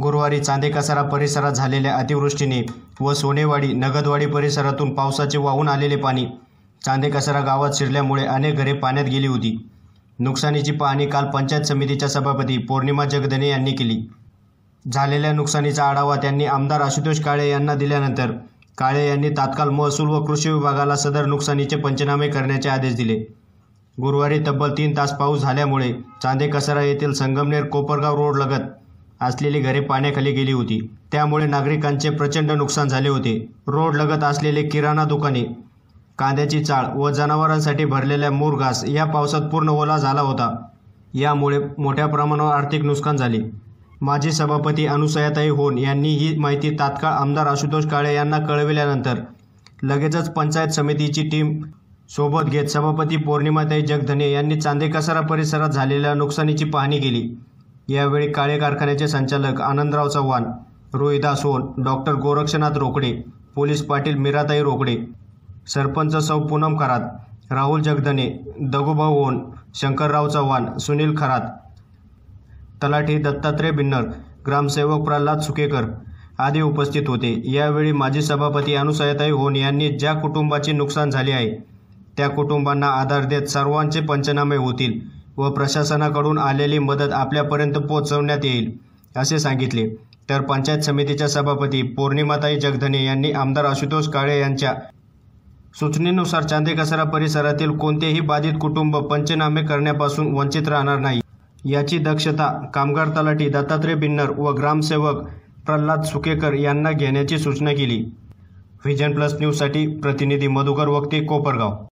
गुरुवारी चांदेकसारा परिसरात झालेल्या अतिवृष्टीने व सोनेवाडी नगदवाडी परिसरातून पावसाचे वाहून आलेले पाणी चांदेकसारा गावात शिरल्यामुळे अनेक घरे पाण्यात गेली होती नुकसानीची पाहणी काल पंचायत समितीच्या सभापती पौर्णिमा जगदने यांनी केली झालेल्या नुकसानीचा आढावा त्यांनी आमदार आशुतोष काळे यांना दिल्यानंतर काळे यांनी तात्काळ महसूल व कृषी विभागाला सदर नुकसानीचे पंचनामे करण्याचे आदेश दिले गुरुवारी तब्बल तीन तास पाऊस झाल्यामुळे चांदेकसारा येथील संगमनेर कोपरगाव रोड लगत असलेली घरे पाण्याखाली गेली होती त्यामुळे नागरिकांचे प्रचंड नुकसान झाले होते रोड लगत असलेले किराणा दुकाने कांद्याची चाळ व जनावरांसाठी भरलेल्या मूरघास या पावसात पूर्ण ओला झाला होता यामुळे मोठ्या प्रमाणावर आर्थिक नुकसान झाले माजी सभापती अनुसयाताई होन यांनी ही माहिती तात्काळ आमदार आशुतोष काळे यांना कळविल्यानंतर लगेचच पंचायत समितीची टीम सोबत घेत सभापती पौर्णिमाताई जगधने यांनी चांदेकसारा परिसरात झालेल्या नुकसानीची पाहणी केली यावेळी काळे कारखान्याचे संचालक आनंदराव चव्हाण रोहिदास सोन डॉक्टर गोरक्षनाथ रोकडे पोलीस पाटील मीराताई रोकडे सरपंच सौ पूनम खरात राहुल जगदने दगुभाऊ ओन शंकरराव चव्हाण सुनील खरात तलाठी दत्तात्रय बिन्नर ग्रामसेवक प्रल्हाद सुकेकर आदी उपस्थित होते यावेळी माजी सभापती अनुसयताई होन यांनी ज्या कुटुंबाचे नुकसान झाले आहे त्या कुटुंबांना आधार देत सर्वांचे पंचनामे होतील व प्रशासनाकडून आलेली मदत आपल्यापर्यंत पोहोचवण्यात येईल असे सांगितले तर पंचायत समितीच्या सभापती पौर्णिमाताई जगधने यांनी आमदार आशुतोष काळे यांच्या सूचनेनुसार चांदेकसरा परिसरातील कोणतेही बाधित कुटुंब पंचनामे करण्यापासून वंचित राहणार नाही याची दक्षता कामगार तलाठी दत्तात्रय बिन्नर व ग्रामसेवक प्रल्हाद सुकेकर यांना घेण्याची सूचना केली व्हिजन प्लस न्यूजसाठी प्रतिनिधी मधुकर वक्ते कोपरगाव